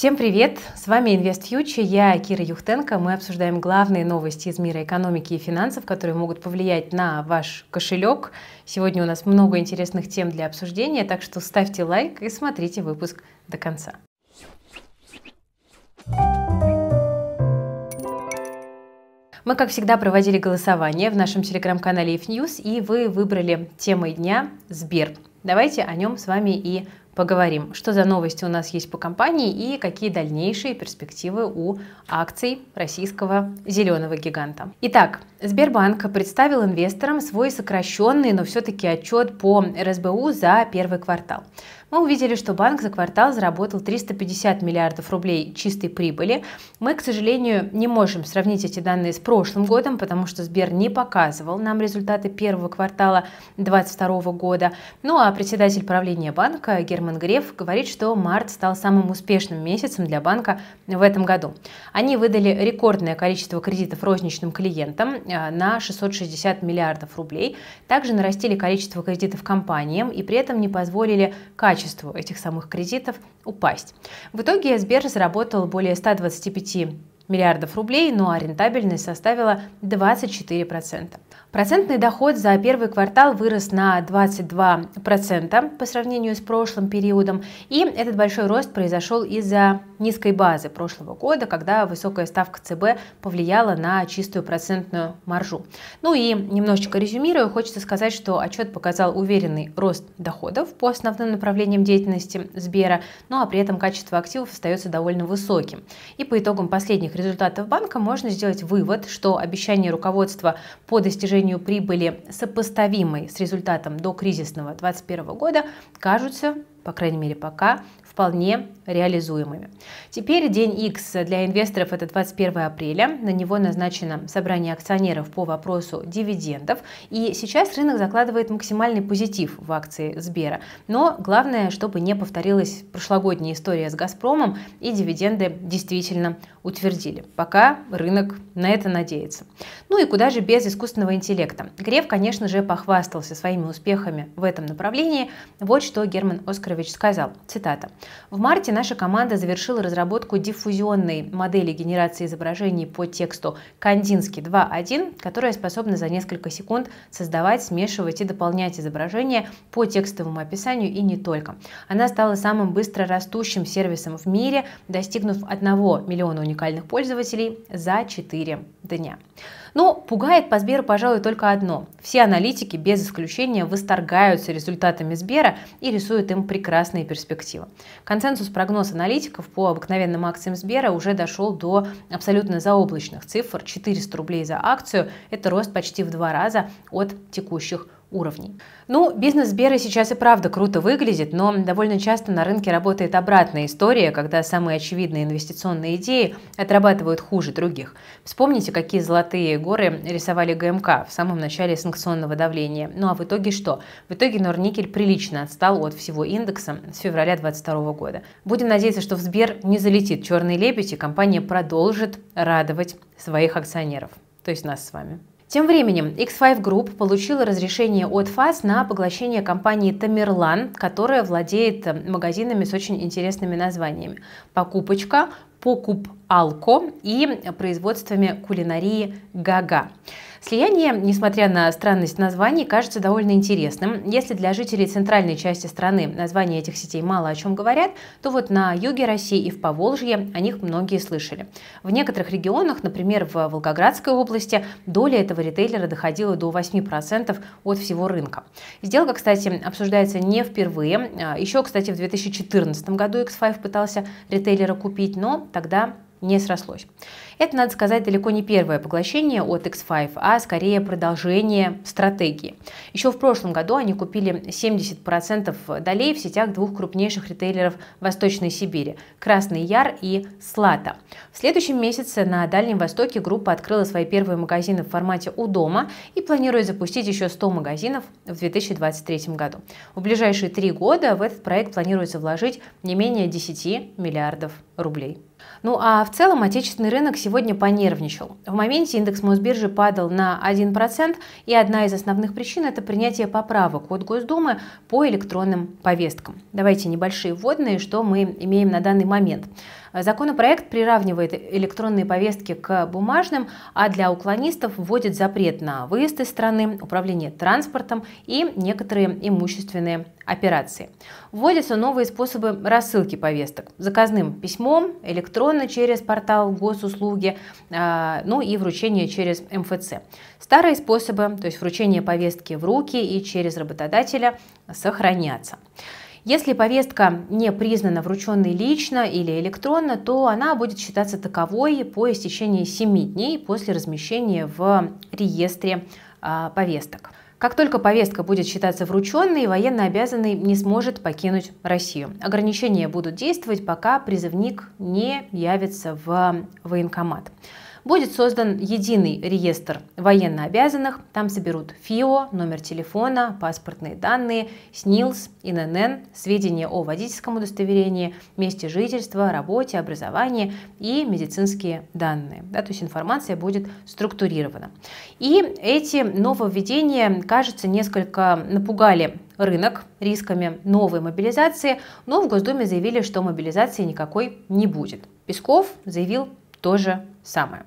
Всем привет! С вами Invest InvestFuture, я Кира Юхтенко. Мы обсуждаем главные новости из мира экономики и финансов, которые могут повлиять на ваш кошелек. Сегодня у нас много интересных тем для обсуждения, так что ставьте лайк и смотрите выпуск до конца. Мы, как всегда, проводили голосование в нашем телеграм-канале IfNews, и вы выбрали темой дня «Сбер». Давайте о нем с вами и поговорим, что за новости у нас есть по компании и какие дальнейшие перспективы у акций российского зеленого гиганта. Итак, Сбербанк представил инвесторам свой сокращенный, но все-таки отчет по РСБУ за первый квартал мы увидели, что банк за квартал заработал 350 миллиардов рублей чистой прибыли. Мы, к сожалению, не можем сравнить эти данные с прошлым годом, потому что Сбер не показывал нам результаты первого квартала 2022 года. Ну а председатель правления банка Герман Греф говорит, что март стал самым успешным месяцем для банка в этом году. Они выдали рекордное количество кредитов розничным клиентам э, на 660 миллиардов рублей. Также нарастили количество кредитов компаниям и при этом не позволили качественно качеству этих самых кредитов упасть. В итоге Сбер заработал более 125 миллиардов рублей, ну а рентабельность составила 24%. Процентный доход за первый квартал вырос на 22% по сравнению с прошлым периодом, и этот большой рост произошел из-за низкой базы прошлого года, когда высокая ставка ЦБ повлияла на чистую процентную маржу. Ну и немножечко резюмируя, хочется сказать, что отчет показал уверенный рост доходов по основным направлениям деятельности Сбера, ну а при этом качество активов остается довольно высоким. И по итогам последних результатов банка можно сделать вывод, что обещание руководства по достижению предложению прибыли, сопоставимой с результатом до кризисного 2021 года, кажутся, по крайней мере пока, вполне реализуемыми. Теперь день X для инвесторов это 21 апреля. На него назначено собрание акционеров по вопросу дивидендов. И сейчас рынок закладывает максимальный позитив в акции Сбера. Но главное, чтобы не повторилась прошлогодняя история с Газпромом и дивиденды действительно утвердили. Пока рынок на это надеется. Ну и куда же без искусственного интеллекта? Греф, конечно же, похвастался своими успехами в этом направлении. Вот что Герман Оскарович сказал. Цитата. «В марте наша команда завершила разработку диффузионной модели генерации изображений по тексту Кандинский 2.1, которая способна за несколько секунд создавать, смешивать и дополнять изображения по текстовому описанию и не только. Она стала самым быстро растущим сервисом в мире, достигнув 1 миллиона уникальных пользователей за 4 дня. Но ну, пугает по Сберу, пожалуй, только одно. Все аналитики без исключения восторгаются результатами Сбера и рисуют им прекрасные перспективы. Консенсус прогноз аналитиков по обыкновенным акциям Сбера уже дошел до абсолютно заоблачных цифр. 400 рублей за акцию – это рост почти в два раза от текущих уровней. Ну, бизнес Сбера сейчас и правда круто выглядит, но довольно часто на рынке работает обратная история, когда самые очевидные инвестиционные идеи отрабатывают хуже других. Вспомните, какие золотые горы рисовали ГМК в самом начале санкционного давления. Ну а в итоге что? В итоге Норникель прилично отстал от всего индекса с февраля 2022 года. Будем надеяться, что в Сбер не залетит черный лебедь и компания продолжит радовать своих акционеров, то есть нас с вами. Тем временем X5 Group получила разрешение от ФАС на поглощение компании Тамерлан, которая владеет э, магазинами с очень интересными названиями. Покупочка, Покуп Алко и э, производствами кулинарии Гага. Слияние, несмотря на странность названий, кажется довольно интересным. Если для жителей центральной части страны названия этих сетей мало о чем говорят, то вот на юге России и в Поволжье о них многие слышали. В некоторых регионах, например, в Волгоградской области, доля этого ритейлера доходила до 8% от всего рынка. Сделка, кстати, обсуждается не впервые. А, Еще, кстати, в 2014 году X5 пытался ритейлера купить, но тогда не срослось. Это, надо сказать, далеко не первое поглощение от X5, а скорее продолжение стратегии. Еще в прошлом году они купили 70% долей в сетях двух крупнейших ритейлеров Восточной Сибири – Красный Яр и Слата. В следующем месяце на Дальнем Востоке группа открыла свои первые магазины в формате «У дома» и планирует запустить еще 100 магазинов в 2023 году. В ближайшие три года в этот проект планируется вложить не менее 10 миллиардов рублей. Ну а в целом отечественный рынок сегодня сегодня понервничал. В моменте индекс Мосбиржи падал на 1%, и одна из основных причин – это принятие поправок от Госдумы по электронным повесткам. Давайте небольшие вводные, что мы имеем на данный момент. Э, законопроект приравнивает электронные повестки к бумажным, а для уклонистов вводит запрет на выезд из страны, управление транспортом и некоторые имущественные операции. Вводятся новые способы рассылки повесток. Заказным письмом, электронно через портал госуслуги, э, ну и вручение через МФЦ. Старые способы, то есть вручение повестки в руки и через работодателя, сохранятся. Если повестка не признана врученной лично или электронно, то она будет считаться таковой по истечении 7 дней после размещения в реестре а, повесток. Как только повестка будет считаться врученной, военно обязанный не сможет покинуть Россию. Ограничения будут действовать, пока призывник не явится в военкомат будет создан единый реестр военнообязанных. Там соберут ФИО, номер телефона, паспортные данные, СНИЛС, ИНН, сведения о водительском удостоверении, месте жительства, работе, образовании и медицинские данные. Да, то есть информация будет структурирована. И эти нововведения, кажется, несколько напугали рынок рисками новой мобилизации, но в Госдуме заявили, что мобилизации никакой не будет. Песков заявил то же самое.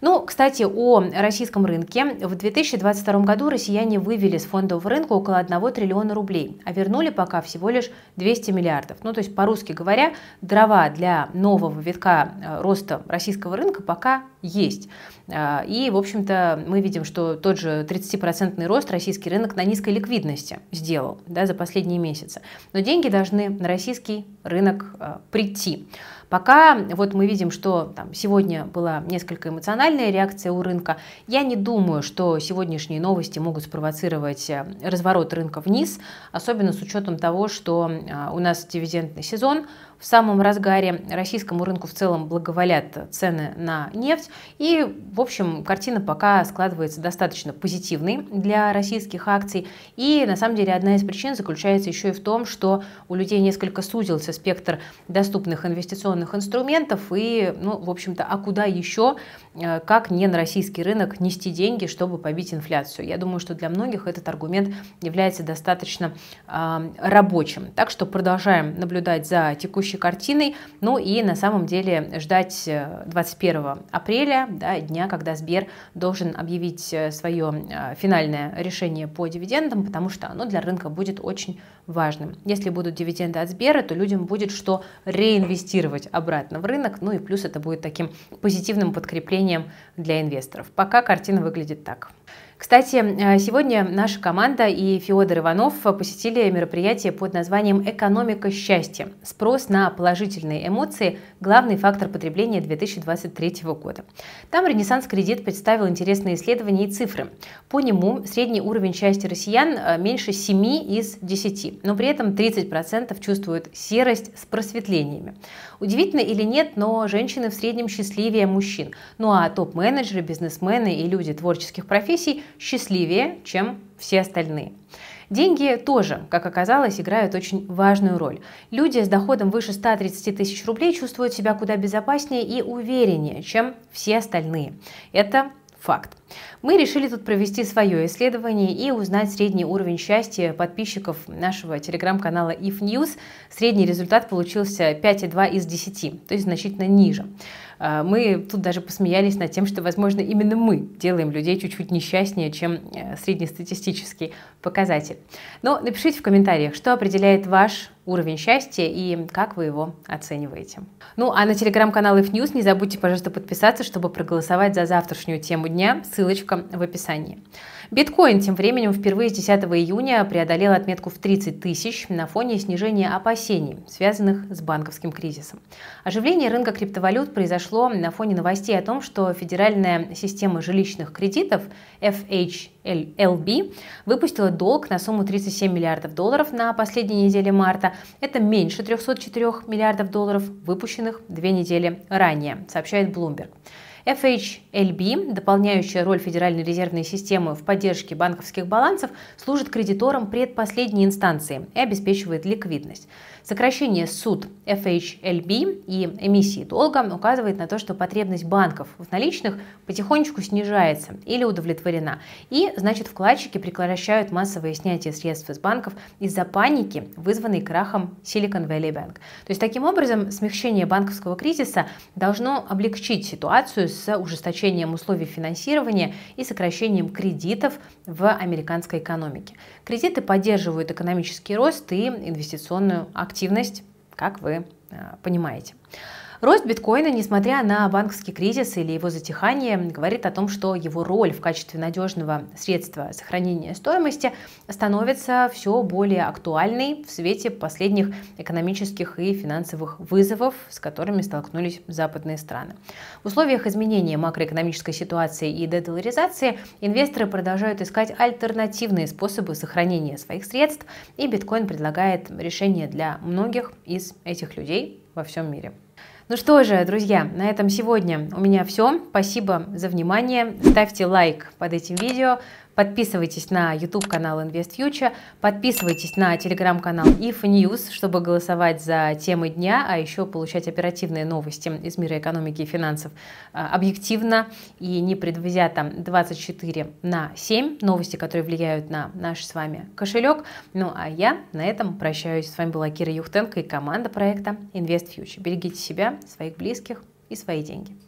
Ну, кстати, о российском рынке. В 2022 году россияне вывели с фондов рынка около 1 триллиона рублей, а вернули пока всего лишь 200 миллиардов. Ну, то есть, по-русски говоря, дрова для нового витка э, роста российского рынка пока есть. Э, и, в общем-то, мы видим, что тот же 30% рост российский рынок на низкой ликвидности сделал да, за последние месяцы. Но деньги должны на российский рынок э, прийти. Пока вот мы видим, что там, сегодня была несколько эмоциональная реакция у рынка. Я не думаю, что сегодняшние новости могут спровоцировать э, разворот рынка вниз, особенно с учетом того, что э, у нас дивидендный сезон в самом разгаре, российскому рынку в целом благоволят цены на нефть, и, в общем, картина пока складывается достаточно позитивной для российских акций, и, на самом деле, одна из причин заключается еще и в том, что у людей несколько сузился спектр доступных инвестиционных определенных инструментов и, ну, в общем-то, а куда еще, э, как не на российский рынок нести деньги, чтобы побить инфляцию. Я думаю, что для многих этот аргумент является достаточно э, рабочим. Так что продолжаем наблюдать за текущей картиной, ну и на самом деле ждать 21 э, апреля, да, дня, когда Сбер должен объявить э, свое финальное решение по дивидендам, потому что оно для рынка будет очень важным. Если будут дивиденды от Сбера, то людям будет что реинвестировать вернуть обратно в рынок. Ну и плюс это будет таким позитивным подкреплением для инвесторов. Пока картина выглядит так. Кстати, э, сегодня наша команда и Феодор Иванов посетили мероприятие под названием «Экономика счастья. Спрос на положительные эмоции – главный фактор потребления 2023 года». Там «Ренессанс Кредит» представил интересные исследования и цифры. По нему средний уровень счастья россиян э, меньше 7 из 10, но при этом 30% чувствуют серость с просветлениями. Удивительно или нет, но женщины в среднем счастливее мужчин. Ну а топ-менеджеры, бизнесмены и люди творческих профессий счастливее, чем все остальные. Деньги тоже, как оказалось, играют очень важную роль. Люди с доходом выше 130 тысяч рублей чувствуют себя куда безопаснее и увереннее, чем все остальные. Это факт. Мы решили тут провести свое исследование и узнать средний уровень счастья подписчиков нашего телеграм-канала IfNews. Средний результат получился 5,2 из 10, то есть значительно ниже. Э, мы тут даже посмеялись над тем, что, возможно, именно мы делаем людей чуть-чуть несчастнее, чем э, среднестатистический показатель. Но напишите в комментариях, что определяет ваш уровень счастья и как вы его оцениваете. Ну а на телеграм-канал If News не забудьте, пожалуйста, подписаться, чтобы проголосовать за завтрашнюю тему дня. Ссылочка в описании. Биткоин тем временем впервые с 10 июня преодолел отметку в 30 тысяч на фоне снижения опасений, связанных с банковским кризисом. Оживление рынка криптовалют произошло на фоне новостей о том, что Федеральная система жилищных кредитов FHLB выпустила долг на сумму 37 миллиардов долларов на последней неделе марта. Это меньше 304 миллиардов долларов, выпущенных две недели ранее, сообщает Bloomberg. FHLB, дополняющая роль Федеральной резервной системы в поддержке банковских балансов, служит кредитором предпоследней инстанции и обеспечивает ликвидность. Сокращение суд FHLB и эмиссии долга указывает на то, что потребность банков в наличных потихонечку снижается или удовлетворена. И, значит, вкладчики прекращают массовое снятие средств из банков из-за паники, вызванной крахом Silicon Valley Bank. То есть, таким образом, смягчение банковского кризиса должно облегчить ситуацию с ужесточением условий финансирования и сокращением кредитов в американской экономике. Кредиты поддерживают экономический рост и инвестиционную активность, как вы а, понимаете. Рост биткоина, несмотря на банковский кризис или его затихание, говорит о том, что его роль в качестве надежного средства сохранения стоимости становится все более актуальной в свете последних экономических и финансовых вызовов, с которыми столкнулись западные страны. В условиях изменения макроэкономической ситуации и дедоларизации инвесторы продолжают искать альтернативные способы сохранения своих средств, и биткоин предлагает решение для многих из этих людей во всем мире. Ну что же, друзья, на этом сегодня у меня все. Спасибо за внимание. Ставьте лайк под этим видео, Подписывайтесь на YouTube-канал InvestFuture, подписывайтесь на телеграм-канал IF News, чтобы голосовать за темы дня, а еще получать оперативные новости из мира экономики и финансов а, объективно и непредвзято 24 на 7. Новости, которые влияют на наш с вами кошелек. Ну а я на этом прощаюсь. С вами была Кира Юхтенко и команда проекта InvestFuture. Берегите себя, своих близких и свои деньги.